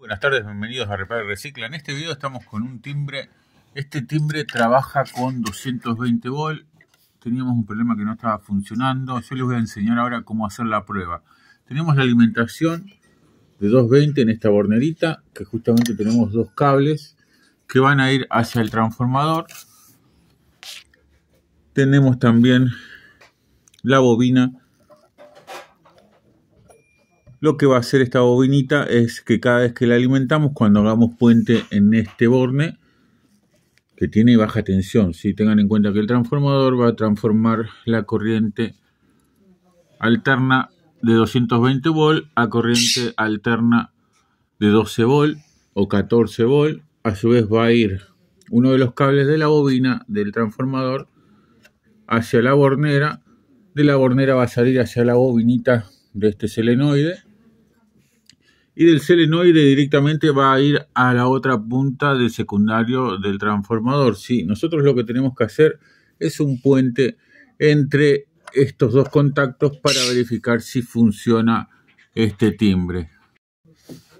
Buenas tardes, bienvenidos a Repara y Recicla. En este video estamos con un timbre. Este timbre trabaja con 220 volt. Teníamos un problema que no estaba funcionando. Yo les voy a enseñar ahora cómo hacer la prueba. Tenemos la alimentación de 220 en esta bornerita, que justamente tenemos dos cables que van a ir hacia el transformador. Tenemos también la bobina lo que va a hacer esta bobinita es que cada vez que la alimentamos, cuando hagamos puente en este borne, que tiene baja tensión, si tengan en cuenta que el transformador va a transformar la corriente alterna de 220 volt a corriente alterna de 12 volt o 14 volt. A su vez va a ir uno de los cables de la bobina del transformador hacia la bornera. De la bornera va a salir hacia la bobinita de este selenoide y del selenoide directamente va a ir a la otra punta del secundario del transformador. Sí, nosotros lo que tenemos que hacer es un puente entre estos dos contactos para verificar si funciona este timbre.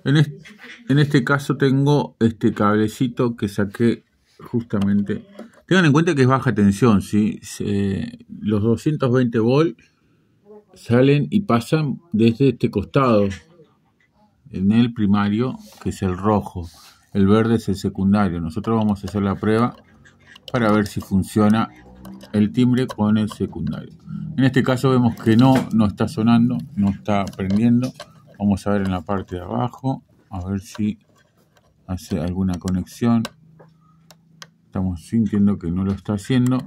En, este caso tengo este cablecito que saqué justamente. Tengan en cuenta que es baja tensión, ¿sí? los 220 volts salen y pasan desde este costado en el primario, que es el rojo. El verde es el secundario. Nosotros vamos a hacer la prueba para ver si funciona el timbre con el secundario. En este caso vemos que no, no está sonando, no está prendiendo. Vamos a ver en la parte de abajo, a ver si hace alguna conexión. Estamos sintiendo que no lo está haciendo.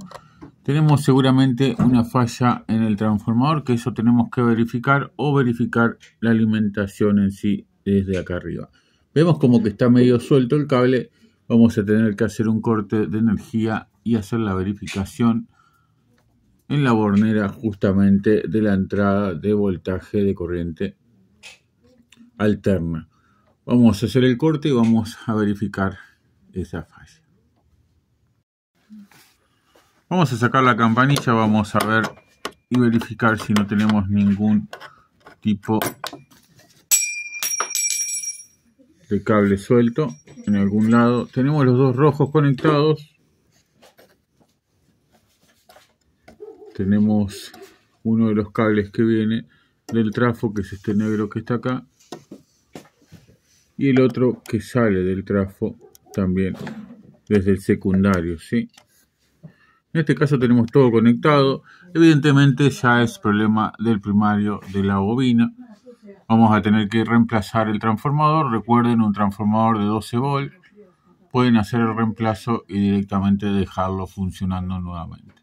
Tenemos seguramente una falla en el transformador, que eso tenemos que verificar o verificar la alimentación en sí desde acá arriba. Vemos como que está medio suelto el cable. Vamos a tener que hacer un corte de energía y hacer la verificación en la bornera justamente de la entrada de voltaje de corriente alterna. Vamos a hacer el corte y vamos a verificar esa fase. Vamos a sacar la campanilla, vamos a ver y verificar si no tenemos ningún tipo cable suelto en algún lado. Tenemos los dos rojos conectados. Tenemos uno de los cables que viene del trafo, que es este negro que está acá. Y el otro que sale del trafo también desde el secundario, ¿sí? En este caso tenemos todo conectado. Evidentemente ya es problema del primario de la bobina. Vamos a tener que reemplazar el transformador. Recuerden, un transformador de 12 volt. Pueden hacer el reemplazo y directamente dejarlo funcionando nuevamente.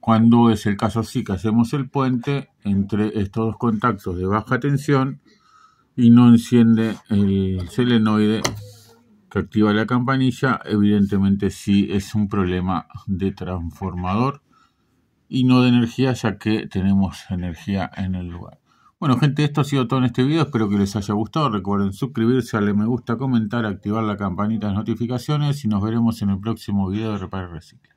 Cuando es el caso así que hacemos el puente entre estos dos contactos de baja tensión y no enciende el selenoide que activa la campanilla, evidentemente sí es un problema de transformador y no de energía ya que tenemos energía en el lugar. Bueno gente, esto ha sido todo en este video, espero que les haya gustado, recuerden suscribirse, darle me gusta, comentar, activar la campanita de notificaciones y nos veremos en el próximo video de y Recicla.